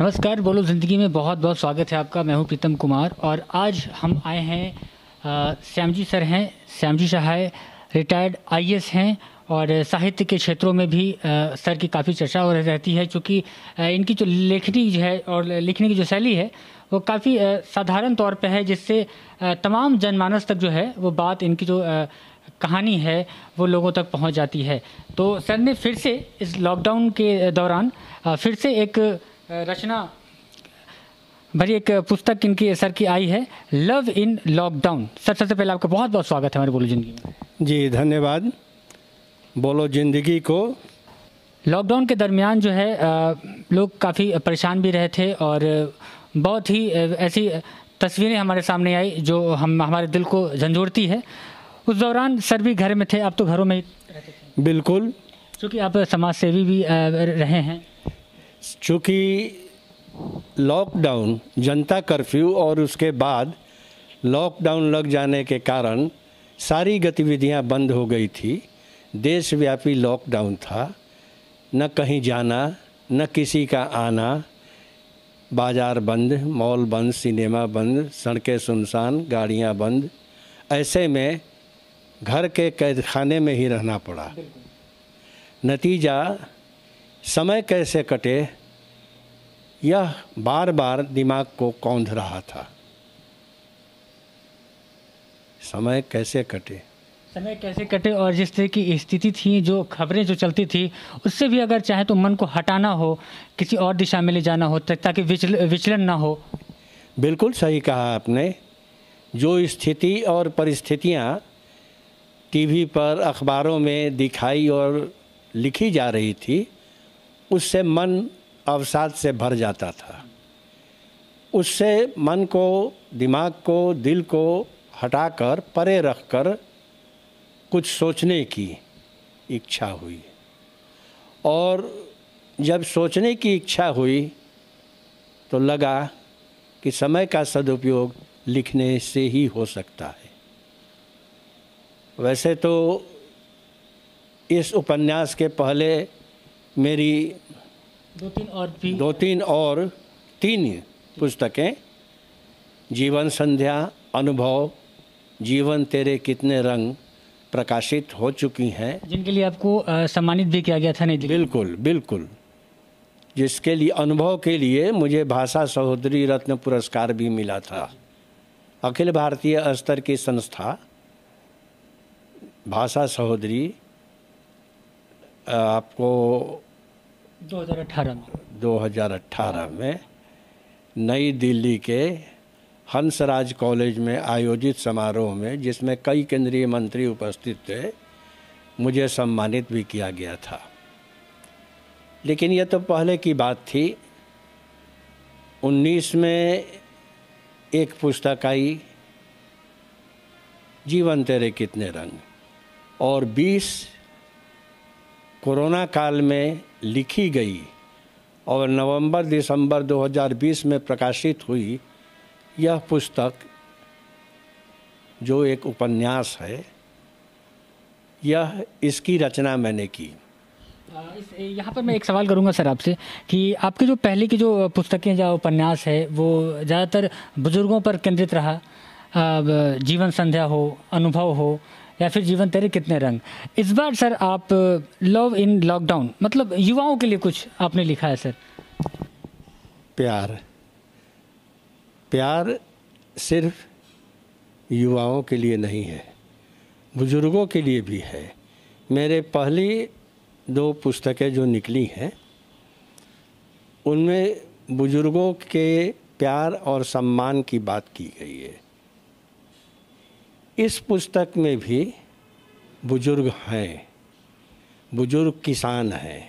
नमस्कार बोलो ज़िंदगी में बहुत बहुत स्वागत है आपका मैं हूँ प्रीतम कुमार और आज हम आए हैं श्यामजी सर हैं श्यामजी शाह रिटायर्ड आई हैं और साहित्य के क्षेत्रों में भी आ, सर की काफ़ी चर्चा हो रहती है क्योंकि इनकी जो लेखनी जो है और लिखने की जो शैली है वो काफ़ी साधारण तौर पर है जिससे तमाम जनमानस तक जो है वो बात इनकी जो आ, कहानी है वो लोगों तक पहुंच जाती है तो सर ने फिर से इस लॉकडाउन के दौरान फिर से एक रचना भरी एक पुस्तक इनकी सर की आई है लव इन लॉकडाउन सर सबसे पहले आपका बहुत बहुत स्वागत है हमारे बोलो जिंदगी में जी धन्यवाद बोलो जिंदगी को लॉकडाउन के दरमियान जो है लोग काफ़ी परेशान भी रहे थे और बहुत ही ऐसी तस्वीरें हमारे सामने आई जो हम हमारे दिल को झंझोड़ती है उस दौरान सर भी घर में थे आप तो घरों में ही रहते थे बिल्कुल क्योंकि आप समाज सेवी भी रहे हैं चूँकि लॉकडाउन जनता कर्फ्यू और उसके बाद लॉकडाउन लग जाने के कारण सारी गतिविधियां बंद हो गई थी देशव्यापी लॉकडाउन था न कहीं जाना न किसी का आना बाज़ार बंद मॉल बंद सिनेमा बंद सड़कें सुनसान गाड़ियां बंद ऐसे में घर के कैद खाने में ही रहना पड़ा नतीजा समय कैसे कटे यह बार बार दिमाग को कौंध रहा था समय कैसे कटे समय कैसे कटे और जिस तरह की स्थिति थी जो खबरें जो चलती थी उससे भी अगर चाहे तो मन को हटाना हो किसी और दिशा में ले जाना हो ताकि विचल विचलन ना हो बिल्कुल सही कहा आपने जो स्थिति और परिस्थितियाँ टीवी पर अखबारों में दिखाई और लिखी जा रही थी उससे मन अवसाद से भर जाता था उससे मन को दिमाग को दिल को हटाकर परे रखकर कुछ सोचने की इच्छा हुई और जब सोचने की इच्छा हुई तो लगा कि समय का सदुपयोग लिखने से ही हो सकता है वैसे तो इस उपन्यास के पहले मेरी दो तीन और भी दो तीन और तीन पुस्तकें जीवन संध्या अनुभव जीवन तेरे कितने रंग प्रकाशित हो चुकी हैं जिनके लिए आपको सम्मानित भी किया गया था नहीं बिल्कुल बिल्कुल जिसके लिए अनुभव के लिए मुझे भाषा सहोदरी रत्न पुरस्कार भी मिला था अखिल भारतीय स्तर की संस्था भाषा सहोदरी आपको 2018 में 2018 में नई दिल्ली के हंसराज कॉलेज में आयोजित समारोह में जिसमें कई केंद्रीय मंत्री उपस्थित थे मुझे सम्मानित भी किया गया था लेकिन यह तो पहले की बात थी 19 में एक पुस्तक आई जीवन तेरे कितने रंग और कोरोना काल में लिखी गई और नवंबर दिसंबर 2020 में प्रकाशित हुई यह पुस्तक जो एक उपन्यास है यह इसकी रचना मैंने की यहाँ पर मैं एक सवाल करूँगा सर आपसे कि आपके जो पहले की जो पुस्तकें या उपन्यास है वो ज़्यादातर बुज़ुर्गों पर केंद्रित रहा जीवन संध्या हो अनुभव हो या फिर जीवन तेरे कितने रंग इस बार सर आप लव इन लॉकडाउन मतलब युवाओं के लिए कुछ आपने लिखा है सर प्यार प्यार सिर्फ युवाओं के लिए नहीं है बुज़ुर्गों के लिए भी है मेरे पहली दो पुस्तकें जो निकली हैं उनमें बुज़ुर्गों के प्यार और सम्मान की बात की गई है इस पुस्तक में भी बुज़ुर्ग हैं बुज़ुर्ग किसान हैं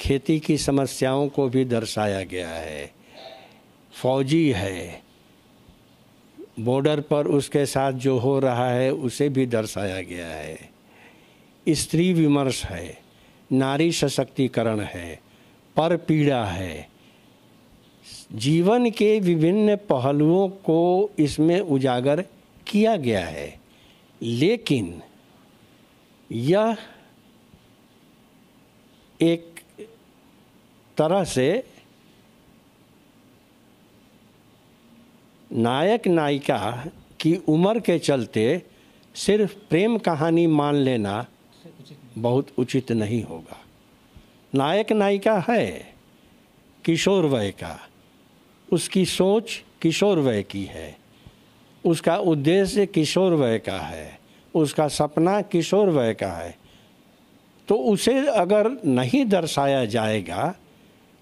खेती की समस्याओं को भी दर्शाया गया है फौजी है बॉर्डर पर उसके साथ जो हो रहा है उसे भी दर्शाया गया है स्त्री विमर्श है नारी सशक्तिकरण है पर पीड़ा है जीवन के विभिन्न पहलुओं को इसमें उजागर किया गया है लेकिन यह एक तरह से नायक नायिका की उम्र के चलते सिर्फ प्रेम कहानी मान लेना बहुत उचित नहीं होगा नायक नायिका है किशोर वय का उसकी सोच किशोर वय की है उसका उद्देश्य किशोर वय का है उसका सपना किशोर वय का है तो उसे अगर नहीं दर्शाया जाएगा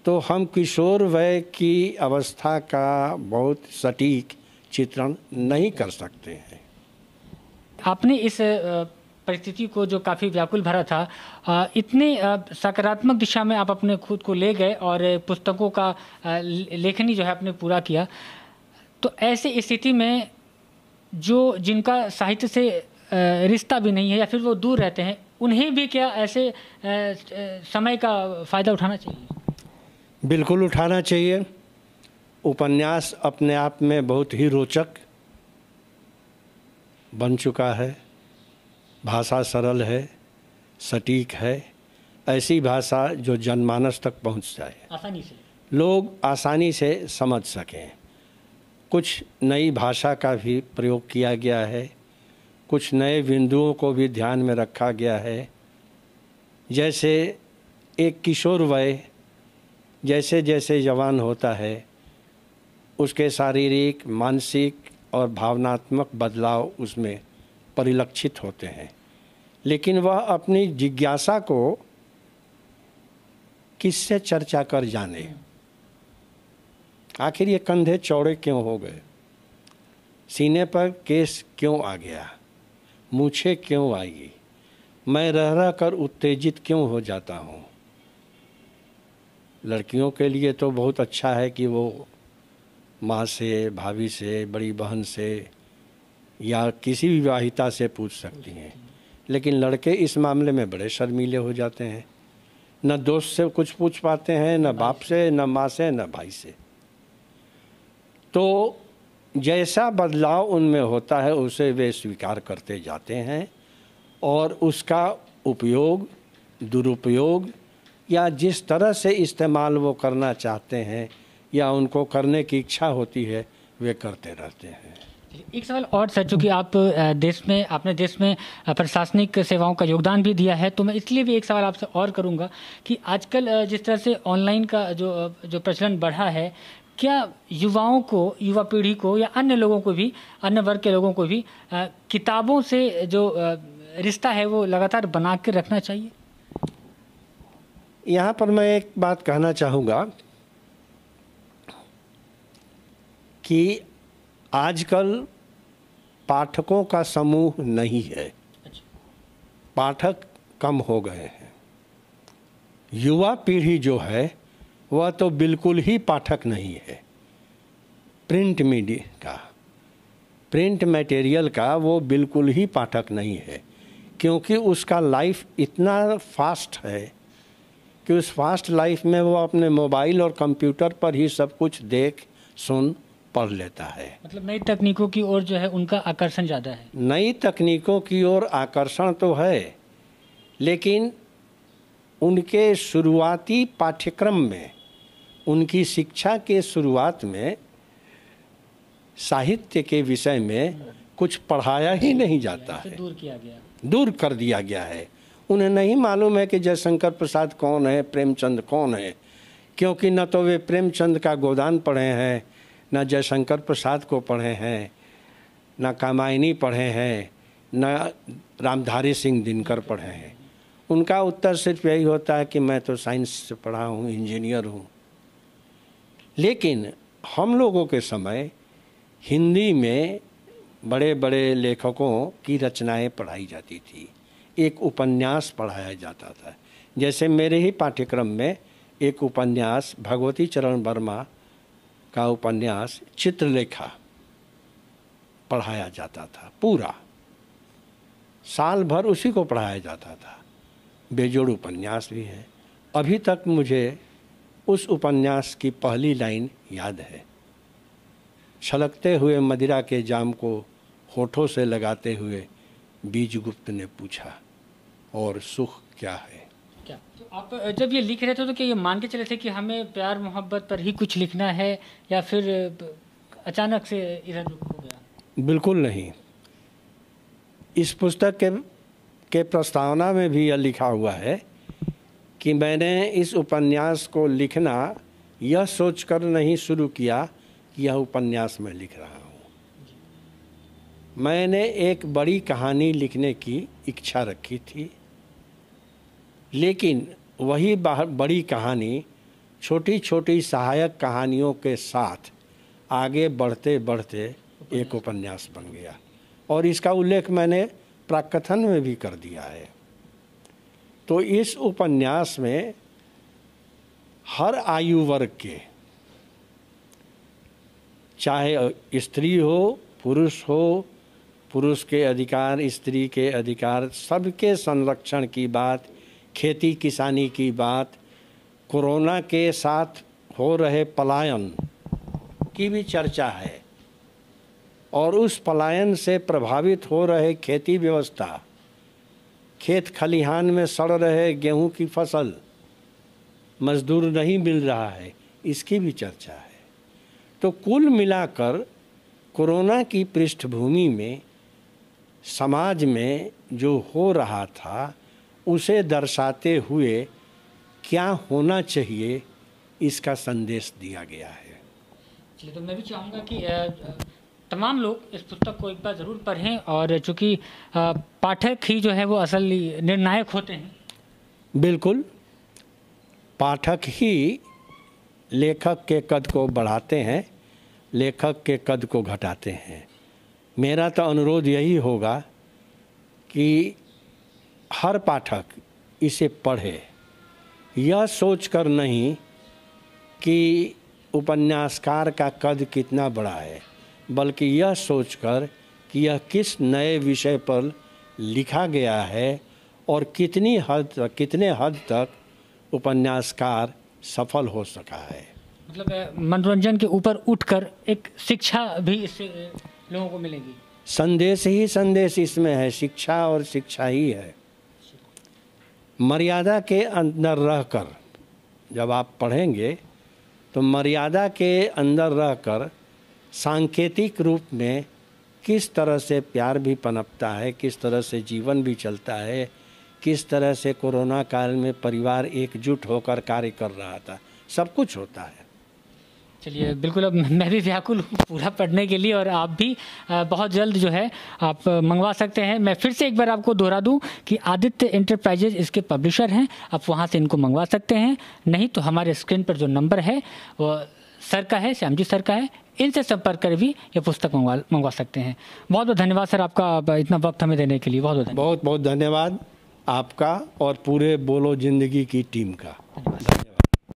तो हम किशोर वय की अवस्था का बहुत सटीक चित्रण नहीं कर सकते हैं आपने इस परिस्थिति को जो काफ़ी व्याकुल भरा था इतने सकारात्मक दिशा में आप अपने खुद को ले गए और पुस्तकों का लेखनी जो है आपने पूरा किया तो ऐसी स्थिति में जो जिनका साहित्य से रिश्ता भी नहीं है या फिर वो दूर रहते हैं उन्हें भी क्या ऐसे समय का फ़ायदा उठाना चाहिए बिल्कुल उठाना चाहिए उपन्यास अपने आप में बहुत ही रोचक बन चुका है भाषा सरल है सटीक है ऐसी भाषा जो जनमानस तक पहुंच जाए आसानी से लोग आसानी से समझ सकें कुछ नई भाषा का भी प्रयोग किया गया है कुछ नए बिंदुओं को भी ध्यान में रखा गया है जैसे एक किशोर वय जैसे जैसे जवान होता है उसके शारीरिक मानसिक और भावनात्मक बदलाव उसमें परिलक्षित होते हैं लेकिन वह अपनी जिज्ञासा को किससे चर्चा कर जाने आखिर ये कंधे चौड़े क्यों हो गए सीने पर केस क्यों आ गया मूछे क्यों आई मैं रह रह कर उत्तेजित क्यों हो जाता हूँ लड़कियों के लिए तो बहुत अच्छा है कि वो माँ से भाभी से बड़ी बहन से या किसी भी विवाहिता से पूछ सकती हैं लेकिन लड़के इस मामले में बड़े शर्मीले हो जाते हैं न दोस्त से कुछ पूछ पाते हैं न बाप से न माँ से न भाई से तो जैसा बदलाव उनमें होता है उसे वे स्वीकार करते जाते हैं और उसका उपयोग दुरुपयोग या जिस तरह से इस्तेमाल वो करना चाहते हैं या उनको करने की इच्छा होती है वे करते रहते हैं एक सवाल और सर चूँकि आप देश में आपने देश में प्रशासनिक सेवाओं का योगदान भी दिया है तो मैं इसलिए भी एक सवाल आपसे और करूँगा कि आजकल जिस तरह से ऑनलाइन का जो जो प्रचलन बढ़ा है क्या युवाओं को युवा पीढ़ी को या अन्य लोगों को भी अन्य वर्ग के लोगों को भी किताबों से जो रिश्ता है वो लगातार बना के रखना चाहिए यहाँ पर मैं एक बात कहना चाहूँगा कि आजकल पाठकों का समूह नहीं है अच्छा। पाठक कम हो गए हैं युवा पीढ़ी जो है वह तो बिल्कुल ही पाठक नहीं है प्रिंट मीडिया का प्रिंट मटेरियल का वो बिल्कुल ही पाठक नहीं है क्योंकि उसका लाइफ इतना फास्ट है कि उस फास्ट लाइफ में वो अपने मोबाइल और कंप्यूटर पर ही सब कुछ देख सुन पढ़ लेता है मतलब नई तकनीकों की ओर जो है उनका आकर्षण ज़्यादा है नई तकनीकों की ओर आकर्षण तो है लेकिन उनके शुरुआती पाठ्यक्रम में उनकी शिक्षा के शुरुआत में साहित्य के विषय में कुछ पढ़ाया ही नहीं जाता है दूर किया गया दूर कर दिया गया है उन्हें नहीं मालूम है कि जयशंकर प्रसाद कौन है प्रेमचंद कौन है क्योंकि न तो वे प्रेमचंद का गोदान पढ़े हैं न जयशंकर प्रसाद को पढ़े हैं न कामायनी पढ़े हैं न रामधारी सिंह दिनकर पढ़े हैं उनका उत्तर सिर्फ यही होता है कि मैं तो साइंस से पढ़ा हूँ इंजीनियर हूँ लेकिन हम लोगों के समय हिंदी में बड़े बड़े लेखकों की रचनाएं पढ़ाई जाती थी एक उपन्यास पढ़ाया जाता था जैसे मेरे ही पाठ्यक्रम में एक उपन्यास भगवती चरण वर्मा का उपन्यास चित्रलेखा पढ़ाया जाता था पूरा साल भर उसी को पढ़ाया जाता था बेजोड़ उपन्यास भी है अभी तक मुझे उस उपन्यास की पहली लाइन याद है छलकते हुए मदिरा के जाम को होठों से लगाते हुए बीजगुप्त ने पूछा और सुख क्या है क्या तो आप जब ये लिख रहे थे तो क्या ये मान के चले थे कि हमें प्यार मोहब्बत पर ही कुछ लिखना है या फिर अचानक से इधर हो गया बिल्कुल नहीं इस पुस्तक के के प्रस्तावना में भी यह लिखा हुआ है कि मैंने इस उपन्यास को लिखना यह सोचकर नहीं शुरू किया कि यह उपन्यास मैं लिख रहा हूँ मैंने एक बड़ी कहानी लिखने की इच्छा रखी थी लेकिन वही बड़ी कहानी छोटी छोटी सहायक कहानियों के साथ आगे बढ़ते बढ़ते एक उपन्यास बन गया और इसका उल्लेख मैंने प्राकथन में भी कर दिया है तो इस उपन्यास में हर आयु वर्ग के चाहे स्त्री हो पुरुष हो पुरुष के अधिकार स्त्री के अधिकार सबके संरक्षण की बात खेती किसानी की बात कोरोना के साथ हो रहे पलायन की भी चर्चा है और उस पलायन से प्रभावित हो रहे खेती व्यवस्था खेत खलिहान में सड़ रहे गेहूं की फसल मजदूर नहीं मिल रहा है इसकी भी चर्चा है तो कुल मिलाकर कोरोना की पृष्ठभूमि में समाज में जो हो रहा था उसे दर्शाते हुए क्या होना चाहिए इसका संदेश दिया गया है चलिए तो मैं भी चाहूँगा कि तमाम लोग इस पुस्तक को एक बार ज़रूर पढ़ें और चूँकि पाठक ही जो है वो असल निर्णायक होते हैं बिल्कुल पाठक ही लेखक के कद को बढ़ाते हैं लेखक के कद को घटाते हैं मेरा तो अनुरोध यही होगा कि हर पाठक इसे पढ़े यह सोचकर नहीं कि उपन्यासकार का कद कितना बड़ा है बल्कि यह सोचकर कि यह किस नए विषय पर लिखा गया है और कितनी हद तक कितने हद तक उपन्यासकार सफल हो सका है मतलब मनोरंजन के ऊपर उठकर एक शिक्षा भी इससे लोगों को मिलेगी संदेश ही संदेश इसमें है शिक्षा और शिक्षा ही है मर्यादा के अंदर रहकर जब आप पढ़ेंगे तो मर्यादा के अंदर रहकर सांकेतिक रूप में किस तरह से प्यार भी पनपता है किस तरह से जीवन भी चलता है किस तरह से कोरोना काल में परिवार एकजुट होकर कार्य कर रहा था सब कुछ होता है चलिए बिल्कुल अब मैं भी व्याकुल हूँ पूरा पढ़ने के लिए और आप भी बहुत जल्द जो है आप मंगवा सकते हैं मैं फिर से एक बार आपको दोहरा दूं कि आदित्य इंटरप्राइजेज इसके पब्लिशर हैं आप वहाँ से इनको मंगवा सकते हैं नहीं तो हमारे स्क्रीन पर जो नंबर है वो सर का है श्याम जी सर का है इनसे संपर्क कर भी ये पुस्तक मंगवा मंगवा सकते हैं बहुत बहुत धन्यवाद सर आपका इतना वक्त हमें देने के लिए बहुत बहुत बहुत बहुत धन्यवाद आपका और पूरे बोलो जिंदगी की टीम का धन्यवाद